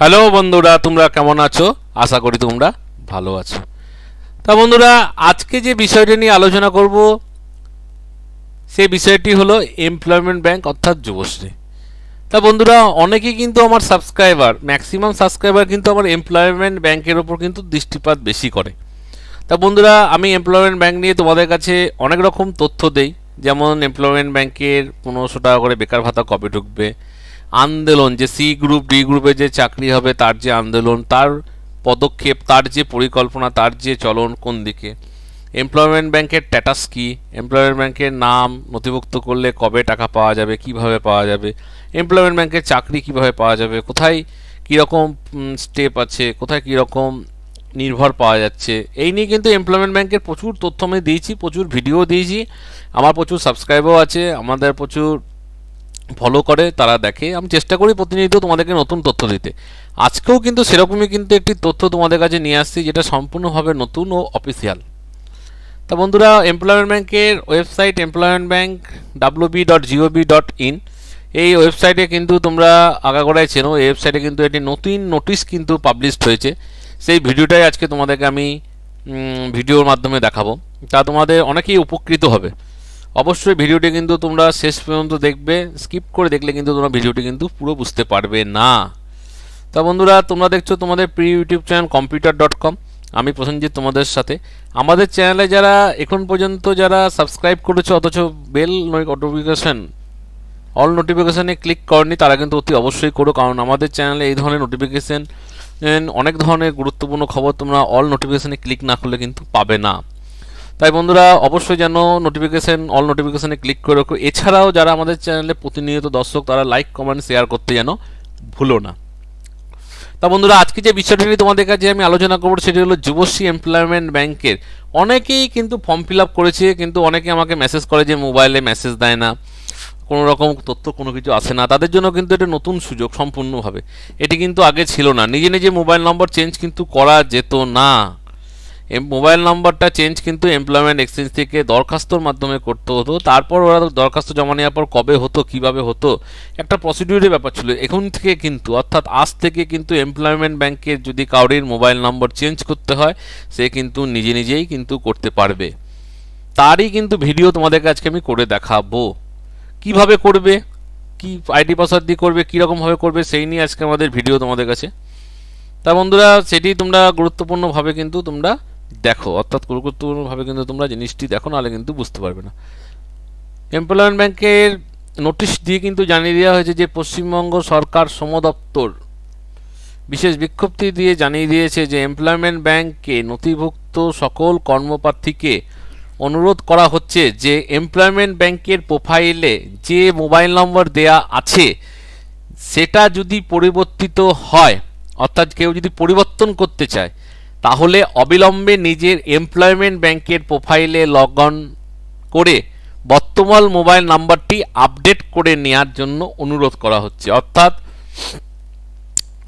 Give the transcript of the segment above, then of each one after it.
hello বন্ধুরা তোমরা কেমন আছো আশা করি তোমরা ভালো আছো তা বন্ধুরা আজকে যে বিষয়টি নিয়ে আলোচনা করব সে বিষয়টি হলো এমপ্লয়মেন্ট ব্যাংক অর্থাৎ যুবশ্রী তা বন্ধুরা অনেকেই কিন্তু আমার সাবস্ক্রাইবার ম্যাক্সিমাম সাবস্ক্রাইবার কিন্তু আমার এমপ্লয়মেন্ট ব্যাংকের ওপর কিন্তু দৃষ্টিপাত বেশি করে তা বন্ধুরা আমি এমপ্লয়মেন্ট ব্যাংক নিয়ে তোমাদের কাছে অনেক রকম তথ্য দেই যেমন এমপ্লয়মেন্ট ব্যাংকের পনেরোশো টাকা করে বেকার ভাতা কবে ঢুকবে আন্দোলন যে সি গ্রুপ ডি গ্রুপে যে চাকরি হবে তার যে আন্দোলন তার পদক্ষেপ তার যে পরিকল্পনা তার যে চলন কোন দিকে এমপ্লয়মেন্ট ব্যাংকের স্ট্যাটাস কী এমপ্লয়মেন্ট ব্যাংকের নাম নথিভুক্ত করলে কবে টাকা পাওয়া যাবে কিভাবে পাওয়া যাবে এমপ্লয়মেন্ট ব্যাংকের চাকরি কিভাবে পাওয়া যাবে কোথায় কীরকম স্টেপ আছে কোথায় কীরকম নির্ভর পাওয়া যাচ্ছে এই নিয়ে কিন্তু এমপ্লয়মেন্ট ব্যাংকের প্রচুর তথ্য আমি দিয়েছি প্রচুর ভিডিও দিয়েছি আমার প্রচুর সাবস্ক্রাইবও আছে আমাদের প্রচুর ফলো করে তারা দেখে আমি চেষ্টা করি প্রতিনিয়ত তোমাদেরকে নতুন তথ্য দিতে আজকেও কিন্তু সেরকমই কিন্তু একটি তথ্য তোমাদের কাছে নিয়ে আসছি যেটা সম্পূর্ণভাবে নতুন ও অফিসিয়াল তা বন্ধুরা এমপ্লয়মেন্ট ব্যাংকের website employment bank B dot B dot in এই ওয়েবসাইটে কিন্তু তোমরা আগাগোড়ায় চেনো এই ওয়েবসাইটে কিন্তু একটি নতুন নোটিশ কিন্তু পাবলিশড হয়েছে সেই ভিডিওটাই আজকে তোমাদেরকে আমি ভিডিওর মাধ্যমে দেখাবো তা তোমাদের অনেকেই উপকৃত হবে অবশ্যই ভিডিওটি কিন্তু তোমরা শেষ পর্যন্ত দেখবে স্কিপ করে দেখলে কিন্তু তোমরা ভিডিওটি কিন্তু পুরো বুঝতে পারবে না তা বন্ধুরা তোমরা দেখছো তোমাদের প্রি YouTube channel computer dot com আমি প্রসেনজিৎ তোমাদের সাথে আমাদের চ্যানেলে যারা এখন পর্যন্ত যারা সাবস্ক্রাইব করেছো অথচ বেল নোটিফিকেশান অল নোটিফিকেশানে ক্লিক করনি তারা কিন্তু অতি অবশ্যই করো কারণ আমাদের চ্যানেলে এই ধরনের নোটিফিকেশান অনেক ধরনের গুরুত্বপূর্ণ খবর তোমরা অল নোটিফিকেশানে ক্লিক না করলে কিন্তু পাবে না তাই বন্ধুরা অবশ্যই যেন নোটিফিকেশান অল নোটিফিকেশানে ক্লিক করে রাখো এছাড়াও যারা আমাদের চ্যানেলে প্রতিনিয়ত দর্শক তারা লাইক কমেন্ট শেয়ার করতে যেন ভুলো না তা বন্ধুরা আজকে যে বিষয়টি নিয়ে তোমাদের কাছে আমি আলোচনা করবো সেটি হলো যুবশ্রী এমপ্লয়মেন্ট ব্যাংকের অনেকেই কিন্তু ফর্ম ফিল আপ করেছে কিন্তু অনেকে আমাকে মেসেজ করে যে মোবাইলে মেসেজ দেয় না কোনো রকম তথ্য কোনো কিছু আসে না তাদের জন্য কিন্তু এটা নতুন সুযোগ সম্পূর্ণভাবে এটি কিন্তু আগে ছিল না নিজে নিজে মোবাইল নম্বর চেঞ্জ কিন্তু করা যেত না মোবাইল নাম্বারটা চেঞ্জ কিন্তু এমপ্লয়মেন্ট এক্সচেঞ্জ থেকে দরখাস্তর মাধ্যমে করতে হতো তারপর ওরা দরখাস্ত জমা নেওয়ার পর কবে হতো কিভাবে হতো একটা প্রসিডিউরের ব্যাপার ছিল এখন থেকে কিন্তু অর্থাৎ আজ থেকে কিন্তু এমপ্লয়মেন্ট ব্যাংকের যদি কাউরির মোবাইল নম্বর চেঞ্জ করতে হয় সে কিন্তু নিজে নিজেই কিন্তু করতে পারবে তারই কিন্তু ভিডিও তোমাদেরকে আজকে আমি করে দেখাবো কিভাবে করবে কি আইডি পাসওয়ার্ড দিয়ে করবে কীরকমভাবে করবে সেই নিয়ে আজকে আমাদের ভিডিও তোমাদের কাছে তা বন্ধুরা সেটি তোমরা গুরুত্বপূর্ণভাবে কিন্তু তোমরা দেখো অর্থাৎ গুরুত্বপূর্ণভাবে কিন্তু তোমরা জিনিসটি দেখো নাহলে কিন্তু বুঝতে পারবে না এমপ্লয়মেন্ট ব্যাংকের নোটিশ দিয়ে কিন্তু জানিয়ে দেওয়া হয়েছে যে পশ্চিমবঙ্গ সরকার শ্রম দপ্তর বিশেষ বিজ্ঞপ্তি দিয়ে জানিয়ে দিয়েছে যে এমপ্লয়মেন্ট ব্যাংকে নথিভুক্ত সকল কর্মপ্রার্থীকে অনুরোধ করা হচ্ছে যে এমপ্লয়মেন্ট ব্যাংকের প্রোফাইলে যে মোবাইল নম্বর দেয়া আছে সেটা যদি পরিবর্তিত হয় অর্থাৎ কেউ যদি পরিবর্তন করতে চায় তাহলে অবিলম্বে নিজের এমপ্লয়মেন্ট ব্যাংকের প্রোফাইলে লগ করে বর্তমান মোবাইল নাম্বারটি আপডেট করে নেওয়ার জন্য অনুরোধ করা হচ্ছে অর্থাৎ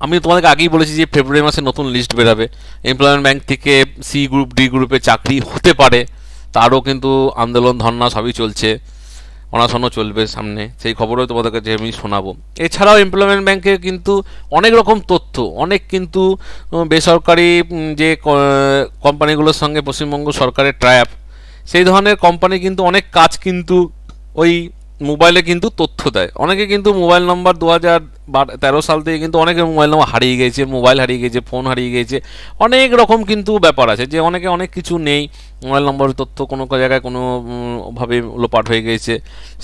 আমি তোমাদেরকে আগেই বলেছি যে ফেব্রুয়ারি মাসে নতুন লিস্ট বেরাবে এমপ্লয়মেন্ট ব্যাংক থেকে সি গ্রুপ ডি গ্রুপে চাকরি হতে পারে তারও কিন্তু আন্দোলন ধর্না সবই চলছে অনাশনও চলবে সামনে সেই খবরও তোমাদের কাছে আমি শোনাবো এছাড়াও এমপ্লয়মেন্ট ব্যাংকে কিন্তু অনেক রকম তথ্য অনেক কিন্তু বেসরকারি যে কোম্পানিগুলোর সঙ্গে পশ্চিমবঙ্গ সরকারের ট্রায়াপ সেই ধরনের কোম্পানি কিন্তু অনেক কাজ কিন্তু ওই মোবাইলে কিন্তু তথ্য দেয় অনেকে কিন্তু মোবাইল নম্বর দু হাজার তেরো সাল থেকে কিন্তু অনেকের মোবাইল নম্বর হারিয়ে গেছে মোবাইল হারিয়ে গেছে ফোন হারিয়ে গেছে অনেক রকম কিন্তু ব্যাপার আছে যে অনেকে অনেক কিছু নেই মোবাইল নম্বর তথ্য কোনো জায়গায় কোনোভাবে লোপাট হয়ে গেছে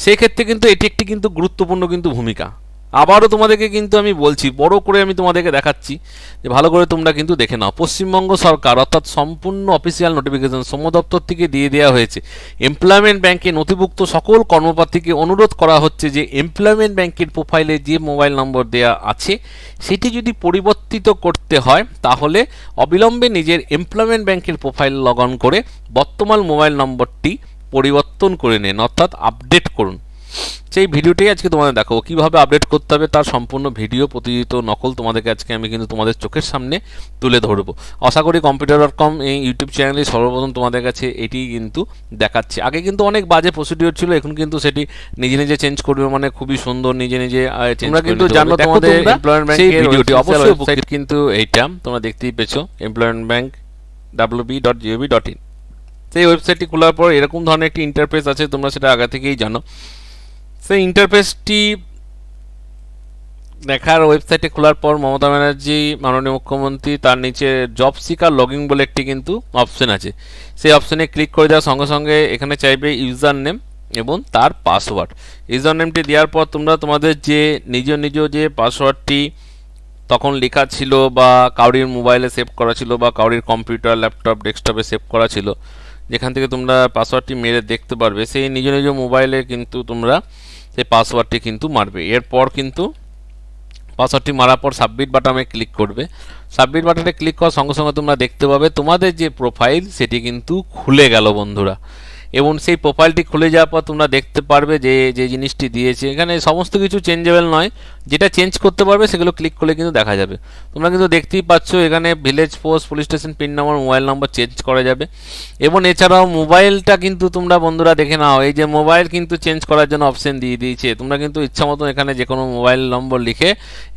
সেক্ষেত্রে কিন্তু এটি একটি কিন্তু গুরুত্বপূর্ণ কিন্তু ভূমিকা আবারও তোমাদেরকে কিন্তু আমি বলছি বড় করে আমি তোমাদেরকে দেখাচ্ছি যে ভালো করে তোমরা কিন্তু দেখে নাও পশ্চিমবঙ্গ সরকার অর্থাৎ সম্পূর্ণ অফিসিয়াল নোটিফিকেশন সম দপ্তর থেকে দিয়ে দেওয়া হয়েছে এমপ্লয়মেন্ট ব্যাংকে নথিভুক্ত সকল কর্মপ্রার্থীকে অনুরোধ করা হচ্ছে যে এমপ্লয়মেন্ট ব্যাংকের প্রোফাইলে যে মোবাইল নম্বর দেয়া আছে সেটি যদি পরিবর্তিত করতে হয় তাহলে অবিলম্বে নিজের এমপ্লয়মেন্ট ব্যাংকের প্রোফাইল লগ করে বর্তমান মোবাইল নম্বরটি পরিবর্তন করে নেন অর্থাৎ আপডেট করুন সেই আচ্ছা, ভিডিওটাই আজকে তোমাদের দেখাবো কীভাবে আপডেট করতে হবে তার সম্পূর্ণ ভিডিও প্রতিদিত নকল তোমাদেরকে আজকে আমি কিন্তু তোমাদের চোখের সামনে তুলে ধরবো আশা করি কম্পিউটার ডট কম এই ইউটিউব চ্যানেলে সর্বপ্রথম তোমাদের কাছে এটি কিন্তু দেখাচ্ছে আগে কিন্তু অনেক বাজে প্রসিডিওর ছিল এখন কিন্তু সেটি নিজে নিজে চেঞ্জ করবে মানে খুবই সুন্দর নিজে নিজে তোমরা কিন্তু জানো তোমাদের এমপ্লয়মেন্ট ভিডিওটি অবশ্যই কিন্তু এইটা তোমরা দেখতেই পেছো employment bank W B dot dot সেই ওয়েবসাইটটি খোলার পর এরকম ধরনের একটি ইন্টারফেস আছে তোমরা সেটা আগে থেকেই জানো সেই ইন্টারফেসটি দেখার ওয়েবসাইটে খোলার পর মমতা ব্যানার্জি মাননীয় মুখ্যমন্ত্রী তার নিচে জব সিকার লগিং বলে একটি কিন্তু অপশন আছে সেই অপশনে ক্লিক করে দেওয়ার সঙ্গে সঙ্গে এখানে চাইবে ইউজার নেম এবং তার পাসওয়ার্ড ইউজার নেমটি দেওয়ার পর তোমরা তোমাদের যে নিজ নিজ যে পাসওয়ার্ডটি তখন লেখা ছিল বা কাউরির মোবাইলে সেভ করা ছিল বা কাউরির কম্পিউটার ল্যাপটপ ডেস্কটপে সেভ করা ছিল যেখান থেকে তোমরা পাসওয়ার্ডটি মেরে দেখতে পারবে সেই নিজ নিজ মোবাইলে কিন্তু তোমরা সেই পাসওয়ার্ডটি কিন্তু মারবে এরপর কিন্তু পাসওয়ার্ডটি মারার পর সাবমিট বাটামে ক্লিক করবে সাবমিট বাটনে ক্লিক করার সঙ্গে সঙ্গে তোমরা দেখতে পাবে তোমাদের যে প্রোফাইল সেটি কিন্তু খুলে গেল বন্ধুরা এবং সেই প্রোফাইলটি খুলে যাওয়ার পর তোমরা দেখতে পারবে যে যে জিনিসটি দিয়েছে এখানে সমস্ত কিছু চেঞ্জেবল নয় যেটা চেঞ্জ করতে পারবে সেগুলো ক্লিক করলে কিন্তু দেখা যাবে তোমরা কিন্তু দেখতেই পাচ্ছ এখানে village post police station pin number mobile number change করা যাবে এবং এছাড়াও মোবাইলটা কিন্তু তোমরা বন্ধুরা দেখে নাও এই যে মোবাইল কিন্তু চেঞ্জ করার জন্য অপশন দিয়ে দিয়েছে তোমরা কিন্তু ইচ্ছা মতন এখানে যে কোনো মোবাইল নম্বর লিখে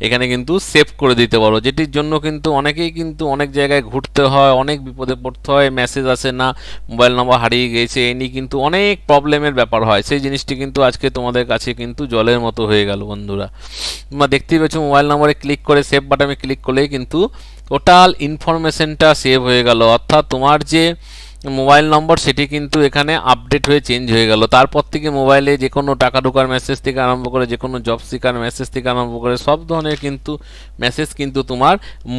এখানে কিন্তু সেভ করে দিতে পারো যেটির জন্য কিন্তু অনেকেই কিন্তু অনেক জায়গায় ঘুরতে হয় অনেক বিপদে পড়তে হয় মেসেজ আসে না মোবাইল নম্বর হারিয়ে গেছে এই কিন্তু অনেক প্রবলেমের ব্যাপার হয় সেই জিনিসটি কিন্তু আজকে তোমাদের কাছে কিন্তু জলের মতো হয়ে গেল বন্ধুরা তোমরা দেখতেই পেয়েছো মোবাইল নম্বরে ক্লিক করে সেভ বাটনে ক্লিক করলেই কিন্তু টোটাল ইনফরমেশনটা সেভ হয়ে গেল অর্থাৎ তোমার যে মোবাইল নম্বর সেটি কিন্তু এখানে আপডেট হয়ে চেঞ্জ হয়ে গেল তারপর থেকে মোবাইলে যে কোনো টাকা ঢোকার মেসেজ থেকে আরম্ভ করে যে কোনো জব শিকার মেসেজ থেকে আরম্ভ করে সব ধরনের কিন্তু মেসেজ কিন্তু তোমার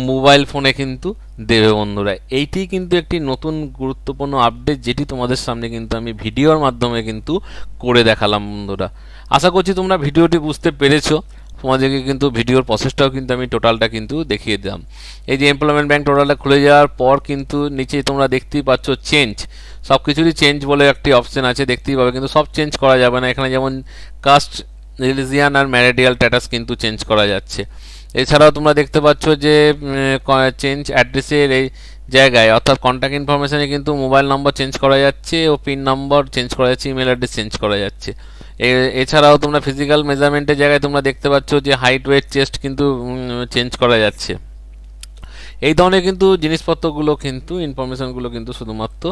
মোবাইল ফোনে কিন্তু দেবে বন্ধুরা এইটি কিন্তু একটি নতুন গুরুত্বপূর্ণ আপডেট যেটি তোমাদের সামনে কিন্তু আমি ভিডিওর মাধ্যমে কিন্তু করে দেখালাম বন্ধুরা আশা করছি তোমরা ভিডিওটি বুঝতে পেরেছো তোমাদেরকে কিন্তু ভিডিওর প্রসেসটাও কিন্তু আমি টোটালটা কিন্তু দেখিয়ে দিলাম এই যে এমপ্লয়মেন্ট ব্যাংক টোটালটা খুলে যাওয়ার পর কিন্তু নিচে তোমরা দেখতেই পাচ্ছ চেঞ্জ সব কিছুরই চেঞ্জ বলে একটি অপশন আছে দেখতেই পাবে কিন্তু সব চেঞ্জ করা যাবে না এখানে যেমন কাস্ট রিলিজিয়ান আর ম্যারেডিয়াল স্ট্যাটাস কিন্তু চেঞ্জ করা যাচ্ছে এছাড়াও তোমরা দেখতে পাচ্ছ যে চেঞ্জ অ্যাড্রেসের এই জায়গায় অর্থাৎ কন্ট্যাক্ট ইনফরমেশানে কিন্তু মোবাইল নম্বর চেঞ্জ করা যাচ্ছে ও পিন নম্বর চেঞ্জ করা যাচ্ছে ইমেল অ্যাড্রেস চেঞ্জ করা যাচ্ছে এছাড়াও তোমরা ফিজিক্যাল মেজারমেন্টের জায়গায় তোমরা দেখতে পাচ্ছ যে হাইট ওয়েট চেস্ট কিন্তু চেঞ্জ করা যাচ্ছে এই ধরনের কিন্তু জিনিসপত্রগুলো কিন্তু ইনফরমেশানগুলো কিন্তু শুধুমাত্র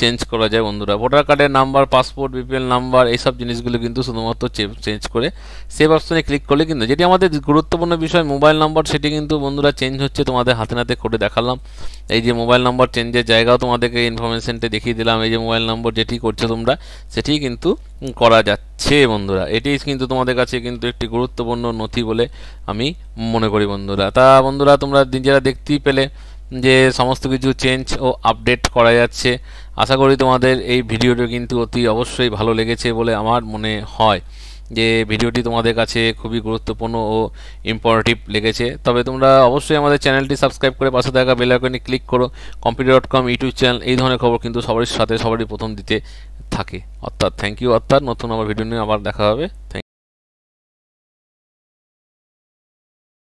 চেঞ্জ করা যায় বন্ধুরা ভোটার কার্ডের নাম্বার পাসপোর্ট বিপিএল নাম্বার এইসব জিনিসগুলো কিন্তু শুধুমাত্র চেঞ্জ করে সেভ অপশনে ক্লিক করলে কিন্তু যেটি আমাদের গুরুত্বপূর্ণ বিষয় মোবাইল নাম্বার সেটি কিন্তু বন্ধুরা চেঞ্জ হচ্ছে তোমাদের হাতে নাতে করে দেখালাম এই যে মোবাইল নাম্বার চেঞ্জের জায়গাও তোমাদেরকে ইনফরমেশনটা দেখিয়ে দিলাম এই যে মোবাইল নম্বর যেটি করছো তোমরা সেটি কিন্তু করা যাচ্ছে বন্ধুরা এটি কিন্তু তোমাদের কাছে কিন্তু একটি গুরুত্বপূর্ণ নথি বলে আমি মনে করি বন্ধুরা তা বন্ধুরা তোমরা নিজেরা দেখতেই পেলে যে সমস্ত কিছু চেঞ্জ ও আপডেট করা যাচ্ছে আশা করি তোমাদের এই ভিডিওটি কিন্তু অতি অবশ্যই ভালো লেগেছে বলে আমার মনে হয় যে ভিডিওটি তোমাদের কাছে খুবই গুরুত্বপূর্ণ ও ইম্পর্টেটিভ লেগেছে তবে তোমরা অবশ্যই আমাদের চ্যানেলটি সাবস্ক্রাইব করে পাশে থাকা বেলাইকনে ক্লিক করো computer dot com YouTube channel এই ধরনের খবর কিন্তু সবারই সাথে সবারই প্রথম দিতে থাকে অর্থাৎ থ্যাংক ইউ অর্থাৎ নতুন আমার ভিডিও নিয়ে আবার দেখা হবে থ্যাংক